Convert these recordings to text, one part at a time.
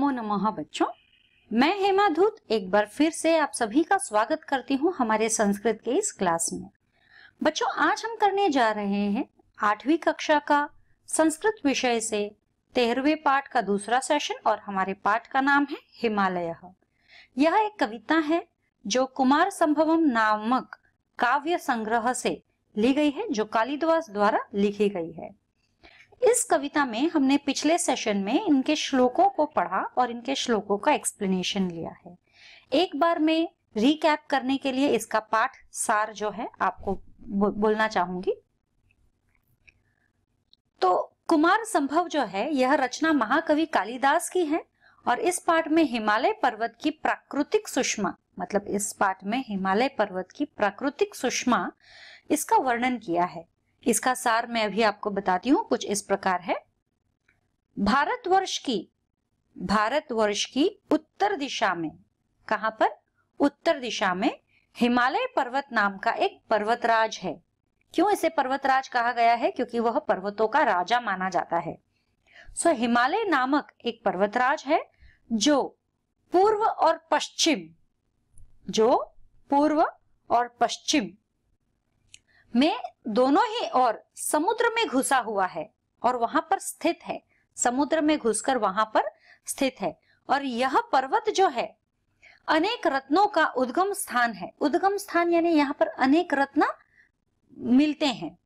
नमो नमः बच्चों मैं हेमा धूत एक बार फिर से आप सभी का स्वागत करती हूँ हमारे संस्कृत के इस क्लास में बच्चों आज हम करने जा रहे हैं आठवीं कक्षा का संस्कृत विषय से तेरहवे पाठ का दूसरा सेशन और हमारे पाठ का नाम है हिमालय यह एक कविता है जो कुमार संभवम नामक काव्य संग्रह से ली गई है जो कालिदास द्वारा लिखी गई है इस कविता में हमने पिछले सेशन में इनके श्लोकों को पढ़ा और इनके श्लोकों का एक्सप्लेनेशन लिया है एक बार में रिकैप करने के लिए इसका पाठ सार जो है आपको बोलना चाहूंगी तो कुमार संभव जो है यह रचना महाकवि कालिदास की है और इस पाठ में हिमालय पर्वत की प्राकृतिक सुषमा मतलब इस पाठ में हिमालय पर्वत की प्राकृतिक सुषमा इसका वर्णन किया है इसका सार मैं अभी आपको बताती हूँ कुछ इस प्रकार है भारतवर्ष की भारतवर्ष की उत्तर दिशा में कहां पर उत्तर दिशा में हिमालय पर्वत नाम का एक पर्वतराज है क्यों इसे पर्वतराज कहा गया है क्योंकि वह पर्वतों का राजा माना जाता है सो हिमालय नामक एक पर्वतराज है जो पूर्व और पश्चिम जो पूर्व और पश्चिम में दोनों ही और समुद्र में घुसा हुआ है और वहां पर स्थित है समुद्र में घुसकर वहां पर स्थित है और यह पर्वत जो है अनेक रत्नों का उद्गम स्थान है उद्गम स्थान यानी यहाँ पर अनेक रत्न मिलते हैं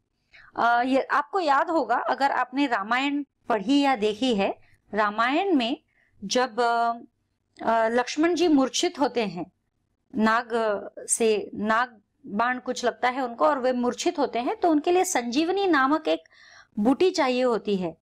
आ, ये आपको याद होगा अगर आपने रामायण पढ़ी या देखी है रामायण में जब लक्ष्मण जी मूर्छित होते हैं नाग से नाग बाण कुछ लगता है उनको और वे मूर्छित होते हैं तो उनके लिए संजीवनी नामक एक बूटी चाहिए होती है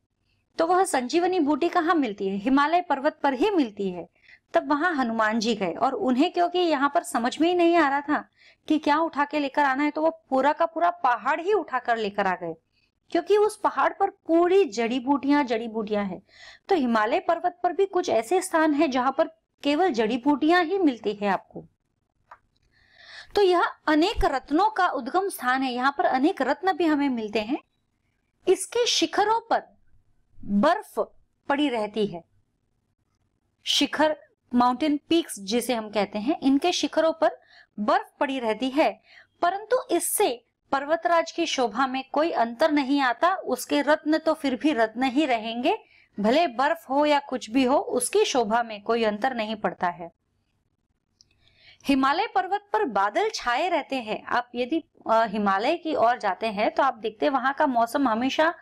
तो वह संजीवनी बूटी कहाँ मिलती है हिमालय पर्वत पर ही मिलती है तब वहां हनुमान जी गए और उन्हें क्योंकि यहाँ पर समझ में ही नहीं आ रहा था कि क्या उठा के लेकर आना है तो वो पूरा का पूरा पहाड़ ही उठा कर लेकर आ गए क्योंकि उस पहाड़ पर पूरी जड़ी बूटियां जड़ी बूटियां हैं तो हिमालय पर्वत पर भी कुछ ऐसे स्थान है जहां पर केवल जड़ी बूटियां ही मिलती है आपको तो यह अनेक रत्नों का उद्गम स्थान है यहाँ पर अनेक रत्न भी हमें मिलते हैं इसके शिखरों पर बर्फ पड़ी रहती है शिखर माउंटेन पीक्स जिसे हम कहते हैं इनके शिखरों पर बर्फ पड़ी रहती है परंतु इससे पर्वतराज की शोभा में कोई अंतर नहीं आता उसके रत्न तो फिर भी रत्न ही रहेंगे भले बर्फ हो या कुछ भी हो उसकी शोभा में कोई अंतर नहीं पड़ता है हिमालय पर्वत पर बादल छाए रहते हैं आप यदि हिमालय की ओर जाते हैं तो आप देखते हैं वहां का मौसम हमेशा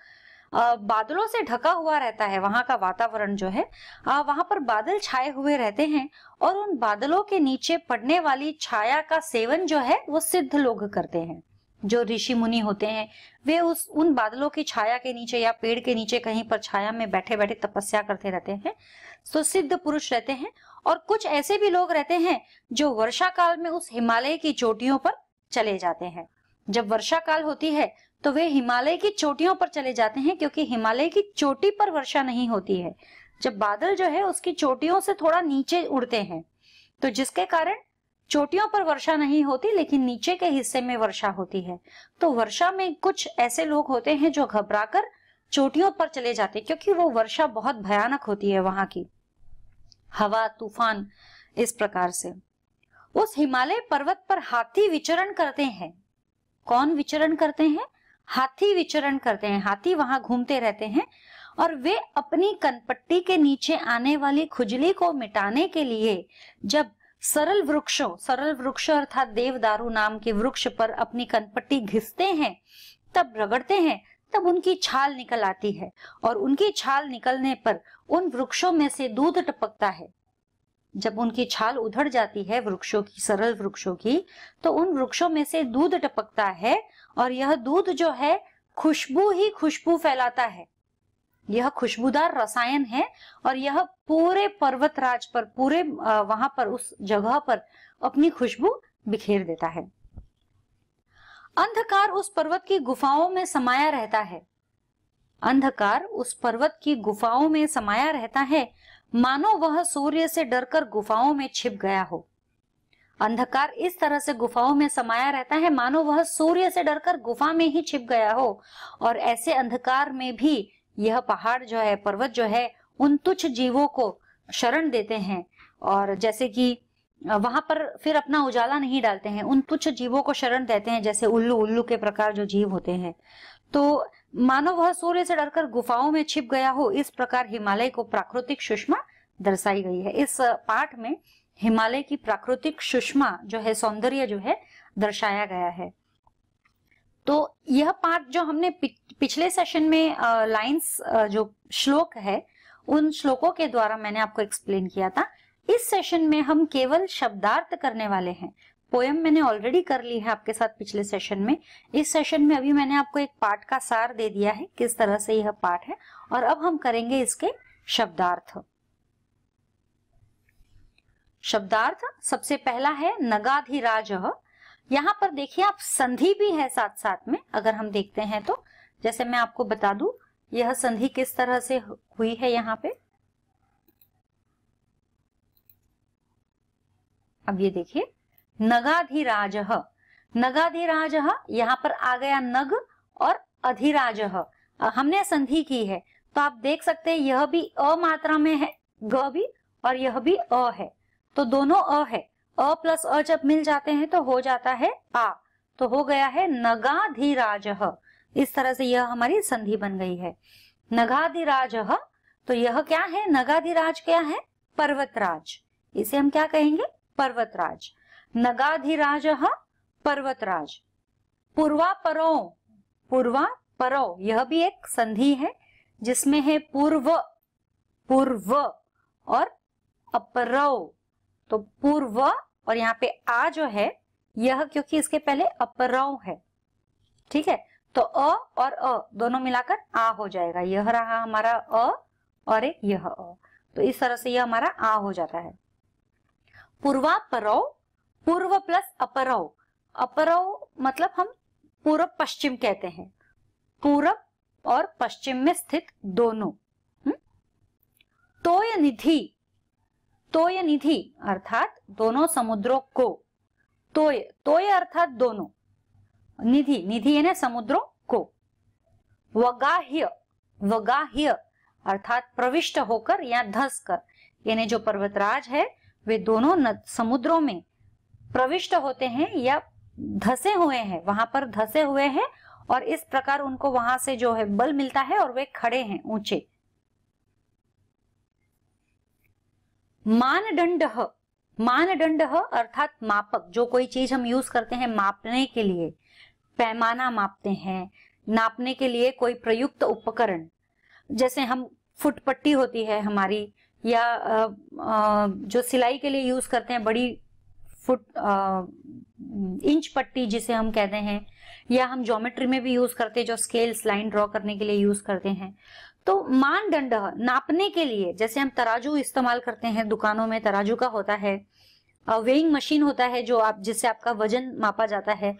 बादलों से ढका हुआ रहता है वहां का वातावरण जो है वहां पर बादल छाए हुए रहते हैं और उन बादलों के नीचे पड़ने वाली छाया का सेवन जो है वो सिद्ध लोग करते हैं जो ऋषि मुनि होते हैं वे उस उन बादलों की छाया के नीचे या पेड़ के नीचे कहीं पर छाया में बैठे बैठे तपस्या करते रहते हैं तो सिद्ध पुरुष रहते हैं और कुछ ऐसे भी लोग रहते हैं जो वर्षा काल में उस हिमालय की चोटियों पर चले जाते हैं जब वर्षा काल होती है तो वे हिमालय की चोटियों पर चले जाते हैं क्योंकि हिमालय की चोटी पर वर्षा नहीं होती है जब बादल जो है उसकी चोटियों से थोड़ा नीचे उड़ते हैं तो जिसके कारण चोटियों पर वर्षा नहीं होती लेकिन नीचे के हिस्से में वर्षा होती है तो वर्षा में कुछ ऐसे लोग होते हैं जो घबराकर चोटियों पर चले जाते क्योंकि वो वर्षा बहुत भयानक होती है वहां की हवा तूफान इस प्रकार से उस हिमालय पर्वत पर हाथी विचरण करते हैं कौन विचरण करते हैं हाथी विचरण करते हैं हाथी वहां घूमते रहते हैं और वे अपनी कनपट्टी के नीचे आने वाली खुजली को मिटाने के लिए जब सरल वृक्षों सरल वृक्ष अर्थात देवदारू नाम के वृक्ष पर अपनी कनपट्टी घिसते हैं तब रगड़ते हैं तब उनकी छाल निकल आती है और उनकी छाल निकलने पर उन वृक्षों में से दूध टपकता है जब उनकी छाल उधड़ जाती है वृक्षों की सरल वृक्षों की तो उन वृक्षों में से दूध टपकता है और यह दूध जो है खुशबू ही खुशबू फैलाता है यह खुशबूदार रसायन है और यह पूरे पर्वतराज पर पूरे वहां पर उस जगह पर अपनी खुशबू बिखेर देता है अंधकार उस पर्वत की गुफाओं में समाया रहता है अंधकार उस पर्वत की गुफाओं में समाया रहता है मानो वह सूर्य से डरकर गुफाओं में छिप गया हो अंधकार इस तरह से गुफाओं में समाया रहता है मानो वह सूर्य से डरकर गुफा में ही छिप गया हो और ऐसे अंधकार में भी यह पहाड़ जो है पर्वत जो है उन तुच्छ जीवों को शरण देते हैं और जैसे कि वहां पर फिर अपना उजाला नहीं डालते हैं उन तुच्छ जीवों को शरण देते हैं जैसे उल्लू उल्लू के प्रकार जो जीव होते हैं तो मानो वह सूर्य से डरकर गुफाओं में छिप गया हो इस प्रकार हिमालय को प्राकृतिक सुषमा दर्शाई गई है इस पाठ में हिमालय की प्राकृतिक सुषमा जो है सौंदर्य जो है दर्शाया गया है तो यह पाठ जो हमने पिछले सेशन में लाइंस जो श्लोक है उन श्लोकों के द्वारा मैंने आपको एक्सप्लेन किया था इस सेशन में हम केवल शब्दार्थ करने वाले हैं पोयम मैंने ऑलरेडी कर ली है आपके साथ पिछले सेशन में इस सेशन में अभी मैंने आपको एक पाठ का सार दे दिया है किस तरह से यह पाठ है और अब हम करेंगे इसके शब्दार्थ शब्दार्थ सबसे पहला है नगाधिराज यहाँ पर देखिए आप संधि भी है साथ साथ में अगर हम देखते हैं तो जैसे मैं आपको बता दू यह संधि किस तरह से हुई है यहाँ पे अब ये देखिए नगाधिराज नगाधिराज यहाँ पर आ गया नग और अधिराज हमने संधि की है तो आप देख सकते हैं यह भी अ मात्रा में है ग भी और यह भी अ है तो दोनों अ है अ प्लस अ जब मिल जाते हैं तो हो जाता है आ तो हो गया है नगाधिराज इस तरह से यह हमारी संधि बन गई है नगाधिराज तो यह क्या है नगाधिराज क्या है पर्वतराज इसे हम क्या कहेंगे पर्वतराज नगाधिराज पर्वतराज पूर्वा परो पूर्वा परो यह भी एक संधि है जिसमें है पूर्व पूर्व और अपरव तो पूर्व और यहाँ पे आ जो है यह क्योंकि इसके पहले अपरव है ठीक है तो अ और अ दोनों मिलाकर आ हो जाएगा यह रहा हमारा अ और एक यह अ तो इस तरह से यह हमारा आ हो जाता है पूर्वापरव पूर्व प्लस अपरव अपरव मतलब हम पूर्व पश्चिम कहते हैं पूर्व और पश्चिम में स्थित दोनों हम्म? तोय निधि तोय निधि अर्थात दोनों समुद्रों को तोय तोय अर्थात दोनों निधि निधि यानी समुद्रों को वगाह्य वगाह्य अर्थात प्रविष्ट होकर या धस कर यानी जो पर्वतराज है वे दोनों समुद्रों में प्रविष्ट होते हैं या धसे हुए हैं वहां पर धसे हुए हैं और इस प्रकार उनको वहां से जो है बल मिलता है और वे खड़े हैं ऊंचे मानदंड मानदंड अर्थात मापक जो कोई चीज हम यूज करते हैं मापने के लिए पैमाना मापते हैं नापने के लिए कोई प्रयुक्त उपकरण जैसे हम फुटपट्टी होती है हमारी या जो सिलाई के लिए यूज करते हैं बड़ी फुट इंच पट्टी जिसे हम कहते हैं या हम ज्योमेट्री में भी यूज करते हैं जो स्केल्स लाइन ड्रॉ करने के लिए यूज करते हैं तो मानदंड नापने के लिए जैसे हम तराजू इस्तेमाल करते हैं दुकानों में तराजू का होता है वेइंग मशीन होता है जो आप जिससे आपका वजन मापा जाता है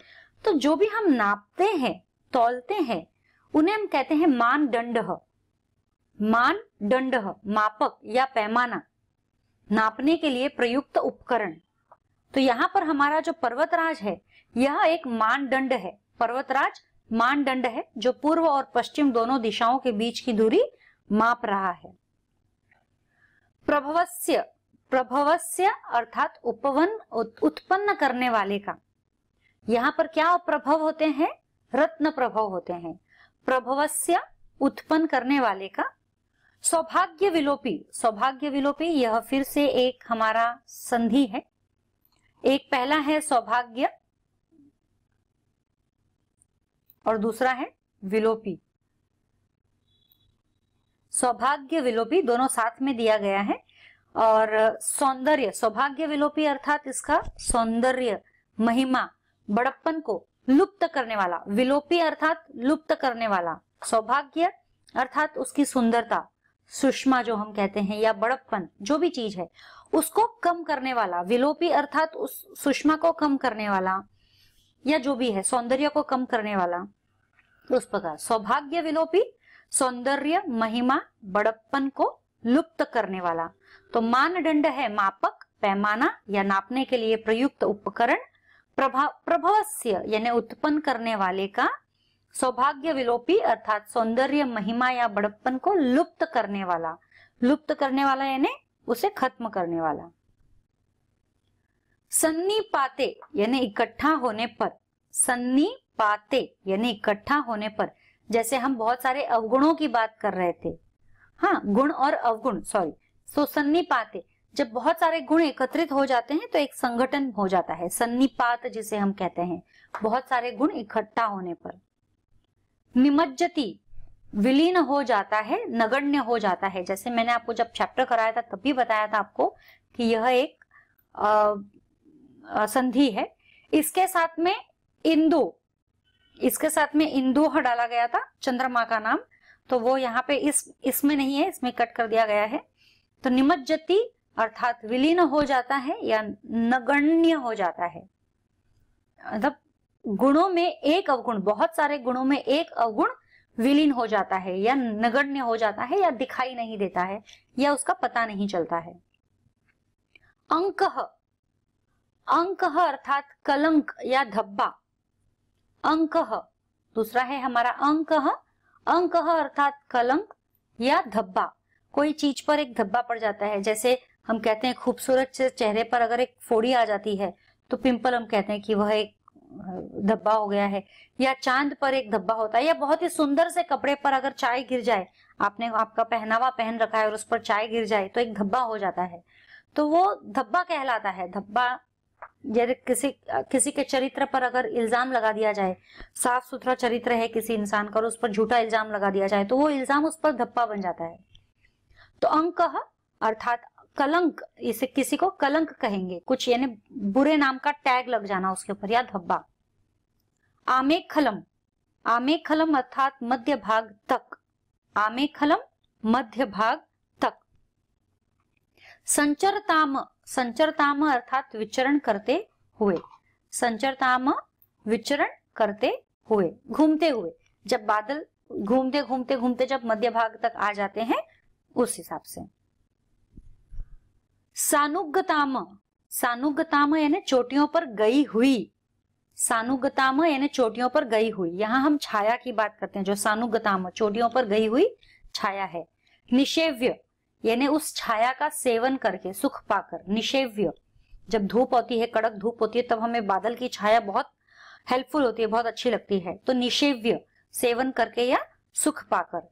तो जो भी हम नापते हैं तोलते हैं उन्हें हम कहते हैं मानदंड मान दंड मापक या पैमाना नापने के लिए प्रयुक्त उपकरण तो यहाँ पर हमारा जो पर्वतराज है यह एक मानदंड है पर्वतराज मानदंड है जो पूर्व और पश्चिम दोनों दिशाओं के बीच की दूरी माप रहा है प्रभवस्य प्रभवस्य अर्थात उपवन उत्पन्न करने वाले का यहाँ पर क्या प्रभव होते हैं रत्न प्रभव होते हैं प्रभवस्य उत्पन्न करने वाले का सौभाग्य विलोपी सौभाग्य विलोपी यह फिर से एक हमारा संधि है एक पहला है सौभाग्य और दूसरा है विलोपी सौभाग्य विलोपी दोनों साथ में दिया गया है और सौंदर्य सौभाग्य विलोपी अर्थात इसका सौंदर्य महिमा बड़प्पन को लुप्त करने वाला विलोपी अर्थात लुप्त करने वाला सौभाग्य अर्थात उसकी सुंदरता सुषमा जो हम कहते हैं या बड़प्पन जो भी चीज है उसको कम करने वाला विलोपी अर्थात उस सुषमा को कम करने वाला या जो भी है सौंदर्य को कम करने वाला उस प्रकार सौभाग्य विलोपी सौंदर्य महिमा बड़प्पन को लुप्त करने वाला तो मानदंड है मापक पैमाना या नापने के लिए प्रयुक्त उपकरण प्रभा प्रभवस्य यानी उत्पन्न करने वाले का सौभाग्य विलोपी अर्थात सौंदर्य महिमा या बड़प्पन को लुप्त करने वाला लुप्त करने वाला यानी उसे खत्म करने वाला सन्नी पाते यानी इकट्ठा होने पर सन्नी पाते यानी इकट्ठा होने पर जैसे हम बहुत सारे अवगुणों की बात कर रहे थे हाँ गुण और अवगुण सॉरी सो तो सन्नी पाते जब बहुत सारे गुण एकत्रित हो जाते हैं तो एक संगठन हो जाता है पात जिसे हम कहते हैं बहुत सारे गुण इकट्ठा होने पर निमज्जति विलीन हो जाता है नगण्य हो जाता है जैसे मैंने आपको जब चैप्टर कराया था तब भी बताया था आपको कि यह एक आ, संधि है इसके साथ में इंदु इसके साथ में इंदोह डाला गया था चंद्रमा का नाम तो वो यहाँ पे इस इसमें नहीं है इसमें कट कर दिया गया है तो निमज्जति अर्थात विलीन हो जाता है या नगण्य हो जाता है मतलब गुणों में एक अवगुण बहुत सारे गुणों में एक अवगुण विलीन हो जाता है या नगण्य हो जाता है या दिखाई नहीं देता है या उसका पता नहीं चलता है अंक अंक अर्थात कलंक या धब्बा अंक दूसरा है हमारा अंक अंक अर्थात कलंक या धब्बा कोई चीज पर एक धब्बा पड़ जाता है जैसे हम कहते हैं खूबसूरत चेहरे पर अगर एक फोड़ी आ जाती है तो पिंपल हम कहते हैं कि वह एक धब्बा हो गया है या चांद पर एक धब्बा होता है या बहुत ही सुंदर से कपड़े पर अगर चाय गिर जाए आपने आपका पहनावा पहन रखा है और उस पर चाय गिर जाए तो एक धब्बा हो जाता है तो वो धब्बा कहलाता है धब्बा यदि किसी किसी के चरित्र पर अगर इल्जाम लगा दिया जाए साफ सुथरा चरित्र है किसी इंसान का और उस पर झूठा इल्जाम लगा दिया जाए तो वो इल्जाम उस पर धब्बा बन जाता है तो अंक अर्थात कलंक इसे किसी को कलंक कहेंगे कुछ यानी बुरे नाम का टैग लग जाना उसके ऊपर या धब्बा आमे खलम आमे खलम अर्थात मध्य भाग तक आमे खलम मध्य भाग तक संचरताम संचरताम अर्थात विचरण करते हुए संचरताम विचरण करते हुए घूमते हुए जब बादल घूमते घूमते घूमते जब मध्य भाग तक आ जाते हैं उस हिसाब से सानुगताम सानुगताम यानी चोटियों पर गई हुई सानुगताम यानी चोटियों पर गई हुई यहाँ हम छाया की बात करते हैं जो सानुगताम चोटियों पर गई हुई छाया है निषेव्य यानी उस छाया का सेवन करके सुख पाकर निषेव्य जब धूप होती है कड़क धूप होती है तब हमें बादल की छाया बहुत हेल्पफुल होती है बहुत अच्छी लगती है तो निषेव्य सेवन करके या सुख पाकर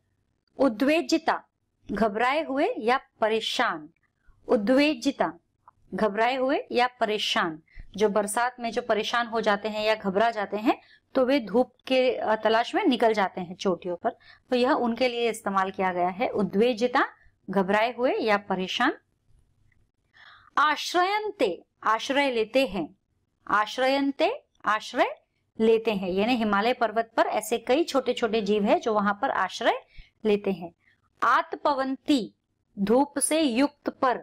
उद्वेजिता घबराए हुए या परेशान उद्वेजिता घबराए हुए या परेशान जो बरसात में जो परेशान हो जाते हैं या घबरा जाते हैं तो वे धूप के तलाश में निकल जाते हैं चोटियों पर तो यह उनके लिए इस्तेमाल किया गया है उद्वेजिता घबराए हुए या परेशान आश्रयते आश्रय लेते हैं आश्रयते आश्रय लेते हैं यानी हिमालय पर्वत पर ऐसे कई छोटे छोटे जीव है जो वहां पर आश्रय लेते हैं आत्पवंती धूप से युक्त पर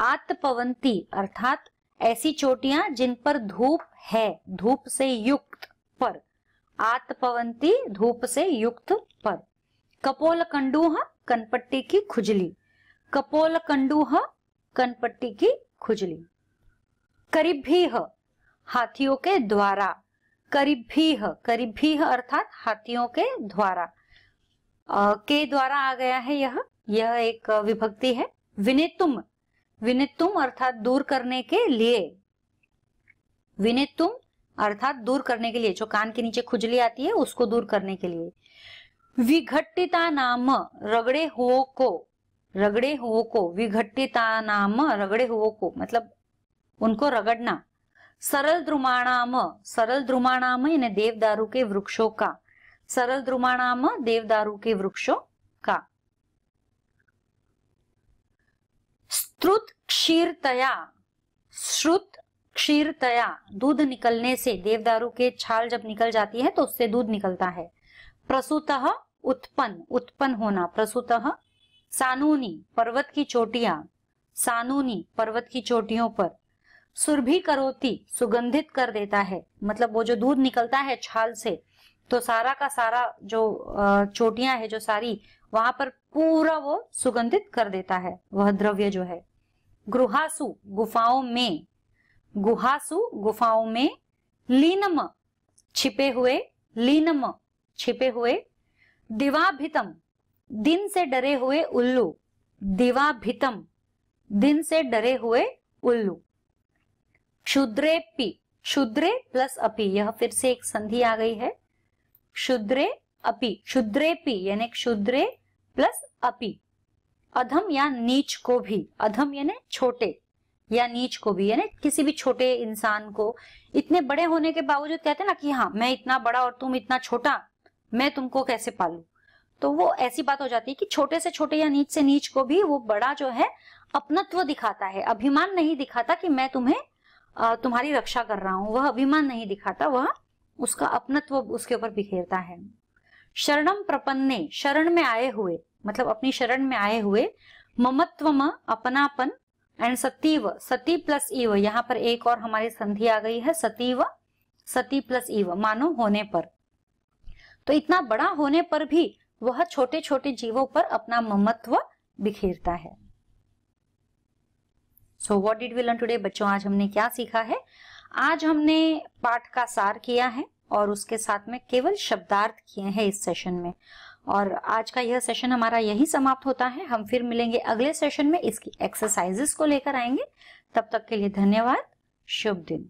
आत्पवंती अर्थात ऐसी चोटियां जिन पर धूप है धूप से युक्त पर आत्पवंती धूप से युक्त पर कपोल कंडूह कनपट्टी की खुजली कपोल कंडूह कनपट्टी की खुजली करीबी हाथियों के द्वारा करिभी करीबी अर्थात हाथियों के द्वारा के द्वारा आ गया है यह यह एक विभक्ति है विनेतुम विनितुम अर्थात दूर करने के लिए विनितुम अर्थात दूर करने के लिए जो कान के नीचे खुजली आती है उसको दूर करने के लिए विघटिता नाम रगड़े हुओ को रगड़े हुओ को विघटिता नाम रगड़े हुओ को मतलब उनको रगड़ना सरल द्रुमाणाम सरल द्रुमाणाम यानी देवदारू के वृक्षों का सरल द्रुमाणाम देवदारू के वृक्षों का त्रुत क्षीरतया श्रुत क्षीरतया दूध निकलने से देवदारू के छाल जब निकल जाती है तो उससे दूध निकलता है प्रसूत उत्पन्न उत्पन्न होना प्रसूत सानूनी पर्वत की चोटियां सानूनी पर्वत की चोटियों पर सुरभि करोती सुगंधित कर देता है मतलब वो जो दूध निकलता है छाल से तो सारा का सारा जो चोटियां है जो सारी वहां पर पूरा वो सुगंधित कर देता है वह द्रव्य जो है गुहासु गुफाओं में गुहासु गुफाओं में लीनम छिपे हुए लीनम छिपे हुए दिवाभितम दिन से डरे हुए उल्लू दिवाभितम दिन से डरे हुए उल्लू क्षुद्रे पी क्षुद्रे प्लस अपी यह फिर से एक संधि आ गई है क्षुद्रे अपि क्षुद्रे पी यानी क्षुद्रे प्लस अपि अधम या नीच को भी अधम यानी छोटे या नीच को भी यानी किसी भी छोटे इंसान को इतने बड़े होने के बावजूद कहते ना कि हाँ मैं इतना बड़ा और तुम इतना छोटा मैं तुमको कैसे पालू तो वो ऐसी बात हो जाती है कि छोटे से छोटे या नीच से नीच को भी वो बड़ा जो है अपनत्व दिखाता है अभिमान नहीं दिखाता कि मैं तुम्हें तुम्हारी रक्षा कर रहा हूं वह अभिमान नहीं दिखाता वह उसका अपनत्व उसके ऊपर बिखेरता है शरणम प्रपन्ने शरण में आए हुए मतलब अपनी शरण में आए हुए ममत्वम अपनापन एंड सतीव सती प्लस इव यहाँ पर एक और हमारी संधि आ गई है सतीव सती प्लस इव मानो होने पर तो इतना बड़ा होने पर भी वह छोटे छोटे जीवों पर अपना ममत्व बिखेरता है so what did we learn today बच्चों आज हमने क्या सीखा है आज हमने पाठ का सार किया है और उसके साथ में केवल शब्दार्थ किए हैं इस सेशन में और आज का यह सेशन हमारा यही समाप्त होता है हम फिर मिलेंगे अगले सेशन में इसकी एक्सरसाइजेस को लेकर आएंगे तब तक के लिए धन्यवाद शुभ दिन